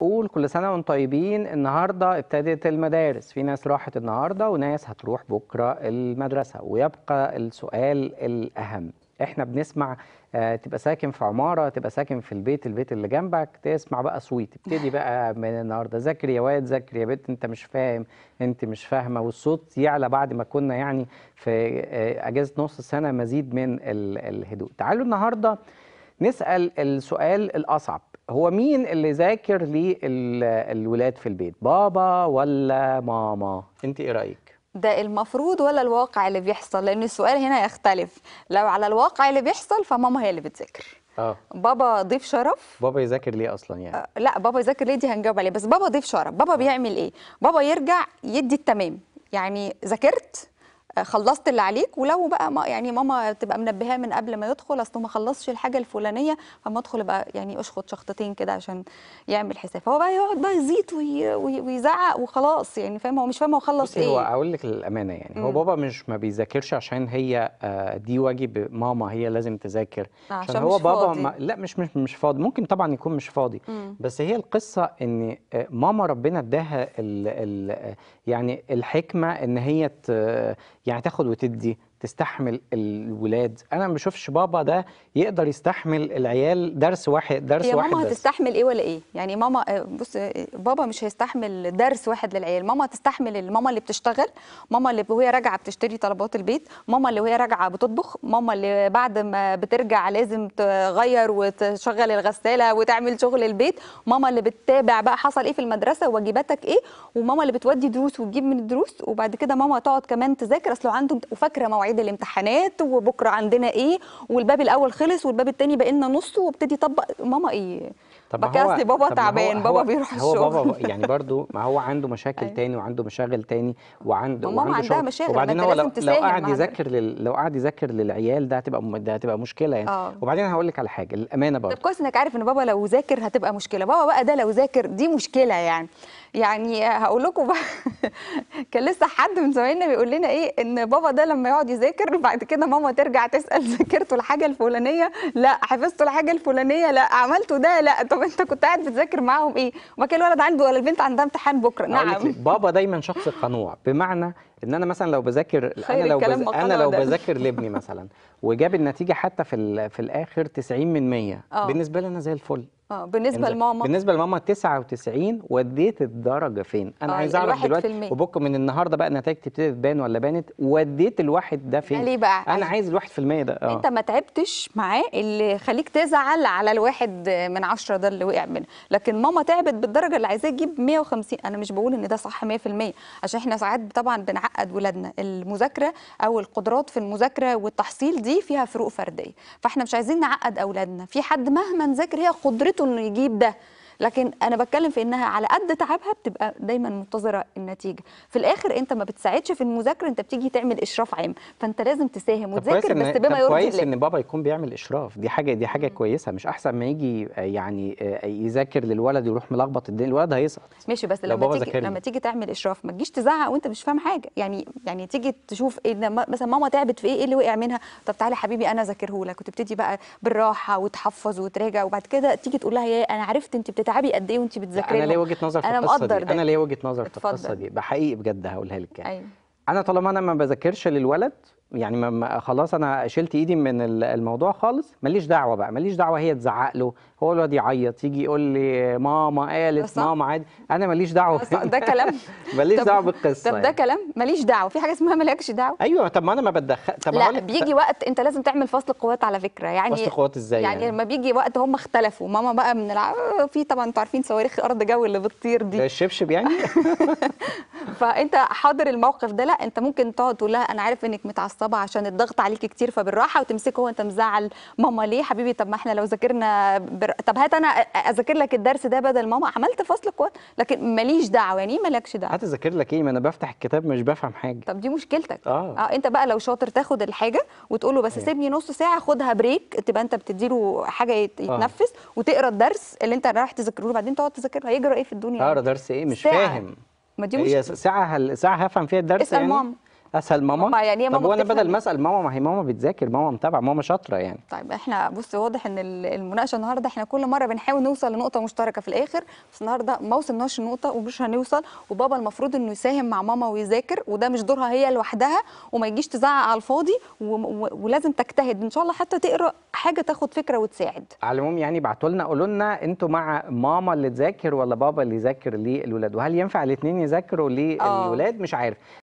قول كل سنة وانتم طيبين النهاردة ابتدت المدارس في ناس راحت النهاردة وناس هتروح بكرة المدرسة ويبقى السؤال الأهم احنا بنسمع آه، تبقى ساكن في عمارة تبقى ساكن في البيت البيت اللي جنبك تسمع بقى صويت ابتدي بقى من النهاردة ذاكر يا واد ذاكر يا بنت انت مش فاهم انت مش فاهمة والصوت يعلى بعد ما كنا يعني في آه، أجازة نص السنة مزيد من الهدوء تعالوا النهاردة نسأل السؤال الأصعب هو مين اللي ذاكر لي الولاد في البيت بابا ولا ماما انت ايه رايك ده المفروض ولا الواقع اللي بيحصل لان السؤال هنا يختلف لو على الواقع اللي بيحصل فماما هي اللي بتذاكر اه بابا ضيف شرف بابا يذاكر ليه اصلا يعني آه لا بابا يذاكر ليه دي هنجاوب عليه بس بابا ضيف شرف بابا آه. بيعمل ايه بابا يرجع يدي التمام يعني ذاكرت خلصت اللي عليك ولو بقى يعني ماما تبقى منبهاه من قبل ما يدخل اصل ما خلصش الحاجه الفلانيه فما ادخل بقى يعني اشخط شخطتين كده عشان يعمل حساب فهو بقى يقعد بقى يزيط ويزعق وخلاص يعني فاهم هو مش فاهم هو خلص ايه هو اقول لك للامانه يعني هو بابا مش ما بيذاكرش عشان هي آه، دي واجب ماما هي لازم تذاكر آه، عشان, عشان هو بابا فاضي. ما لا مش مش مش فاضي ممكن طبعا يكون مش فاضي مم. بس هي القصه ان آه، ماما ربنا اداها يعني الحكمه ان هي ت... يعني تاخد وتدي تستحمل الولاد انا ما بشوفش بابا ده يقدر يستحمل العيال درس واحد درس واحد ماما هتستحمل ايه ولا ايه يعني ماما آه، بص آه، بابا مش هيستحمل درس واحد للعيال ماما تستحمل الماما اللي بتشتغل ماما اللي وهي راجعه بتشتري طلبات البيت ماما اللي وهي راجعه بتطبخ ماما اللي بعد ما بترجع لازم تغير وتشغل الغساله وتعمل شغل البيت ماما اللي بتتابع بقى حصل ايه في المدرسه وواجباتك ايه وماما اللي بتودي دروس وتجيب من الدروس وبعد كده ماما تقعد كمان تذاكر اصل عنده وفاكره مواعيد مواعيد الامتحانات وبكره عندنا ايه والباب الاول خلص والباب الثاني بقينا نصه وابتدي طبق ماما ايه طب بكاسل بابا تعبان بابا بيروح الشغل هو بابا يعني برضو ما هو عنده مشاكل ثاني أيوة. تاني وعنده مشاغل تاني وعنده ماما عندها شغل. مشاغل وبعدين هو لو, لو قعد يذاكر لل... لو قعد يذاكر للعيال ده هتبقى ده هتبقى مشكله يعني أوه. وبعدين هقول لك على حاجه الامانه برضو طب كويس انك عارف ان بابا لو ذاكر هتبقى مشكله بابا بقى ده لو ذاكر دي مشكله يعني يعني هقول لكم كان لسه حد من زمايلنا بيقول لنا ايه ان بابا ده لما يقعد يذاكر بعد كده ماما ترجع تسال ذاكرته الحاجه الفلانيه لا حفظته الحاجه الفلانيه لا عملته ده لا طب انت كنت قاعد بتذاكر معاهم ايه وما كان الولد عنده ولا البنت عندها امتحان بكره نعم بابا دايما شخص قنوع بمعنى ان انا مثلا لو بذاكر انا لو بز... انا لو بذاكر لابني مثلا وجاب النتيجه حتى في في الاخر 90 من 100 أوه. بالنسبه لي انا زي الفل اه بالنسبه يعني لماما بالنسبه لماما 99 وديت الدرجه فين انا آه عايز اعرف دلوقتي وبكم من النهارده بقى النتائج تبتدي تبان ولا بانت وديت الواحد ده فين ليه بقى انا عايز الواحد في المية ده آه. انت ما تعبتش معاه اللي خليك تزعل على الواحد من عشرة ده اللي وقع منه لكن ماما تعبت بالدرجه اللي عايزاه يجيب 150 انا مش بقول ان ده صح 100% عشان احنا ساعات طبعا بنعقد ولادنا المذاكره او القدرات في المذاكره والتحصيل دي فيها فروق فرديه فاحنا مش عايزين نعقد اولادنا في حد مهما ذاكر هي قدرته قدرته انه يجيب ده لكن انا بتكلم في انها على قد تعبها بتبقى دايما منتظره النتيجه في الاخر انت ما بتساعدش في المذاكره انت بتيجي تعمل اشراف عام فانت لازم تساهم وتذاكر بس بما يرضي كويس ان بابا يكون بيعمل اشراف دي حاجه دي حاجه كويسه مش احسن ما يجي آه، يعني آه، يذاكر للولد يروح ملخبط الدنيا الولد هيسقط ماشي بس لما تيجي لما تيجي تعمل اشراف ما تجيش تزعق وانت مش فاهم حاجه يعني يعني تيجي تشوف إيه مثلا ماما تعبت في ايه ايه اللي وقع منها طب تعالى حبيبي انا ذاكره لك وتبتدي بقى بالراحه وتحفظ وتراجع وبعد كده تيجي تقول لها يا انا عرفت انت بتتعبي قد ايه وانت بتذاكري انا ليه وجهه نظر في القصه دي انا ليه وجهه نظر في القصه دي بحقيقي بجد هقولها لك يعني أيوه. انا طالما انا ما بذاكرش للولد يعني ما خلاص انا شلت ايدي من الموضوع خالص ماليش دعوه بقى ماليش دعوه هي تزعق له هو الواد يعيط يجي يقول لي ماما قالت ماما عادي انا ماليش دعوه ده كلام ماليش دعوه بالقصه طب ده يعني. كلام ماليش دعوه في حاجه اسمها مالكش دعوه ايوه طب ما انا ما بتدخل طب لا بيجي وقت انت لازم تعمل فصل قوات على فكره يعني فصل قوات ازاي يعني, يعني لما بيجي وقت هم اختلفوا ماما بقى من الع... آه، في طبعا انتوا عارفين صواريخ ارض جو اللي بتطير دي الشبشب يعني فانت حاضر الموقف ده لا انت ممكن تقعد تقول لها انا عارف انك متعصبه عشان الضغط عليك كتير فبالراحه وتمسكه هو انت مزعل ماما ليه حبيبي طب ما احنا لو ذاكرنا بر... طب هات انا اذاكر لك الدرس ده بدل ماما عملت فصل كويس لكن ماليش دعوه يعني ايه مالكش دعوه هتذاكر لك ايه ما انا بفتح الكتاب مش بفهم حاجه طب دي مشكلتك اه, آه انت بقى لو شاطر تاخد الحاجه وتقول له بس إيه. سيبني نص ساعه خدها بريك تبقى انت بتدي له حاجه آه. يتنفس آه. وتقرا الدرس اللي انت رايح تذاكره له بعدين تقعد تذاكره هيجرى ايه في الدنيا اقرا درس ايه مش ساعة. فاهم ما دي مشكله ساعه هل... ساعه هفهم فيها الدرس اسال يعني؟ ماما اسهل ماما ما يعني ماما طب وانا بدل ما اسال ماما ما هي ماما بتذاكر ماما متابعه ماما شاطره يعني طيب احنا بص واضح ان المناقشه النهارده احنا كل مره بنحاول نوصل لنقطه مشتركه في الاخر بس النهارده ما وصلناش لنقطه ومش هنوصل وبابا المفروض انه يساهم مع ماما ويذاكر وده مش دورها هي لوحدها وما يجيش تزعق على الفاضي و... و... ولازم تجتهد ان شاء الله حتى تقرا حاجه تاخد فكره وتساعد على العموم يعني ابعتوا لنا قولوا لنا انتوا مع ماما اللي تذاكر ولا بابا اللي يذاكر للولاد وهل ينفع الاثنين يذاكروا للولاد آه. مش عارف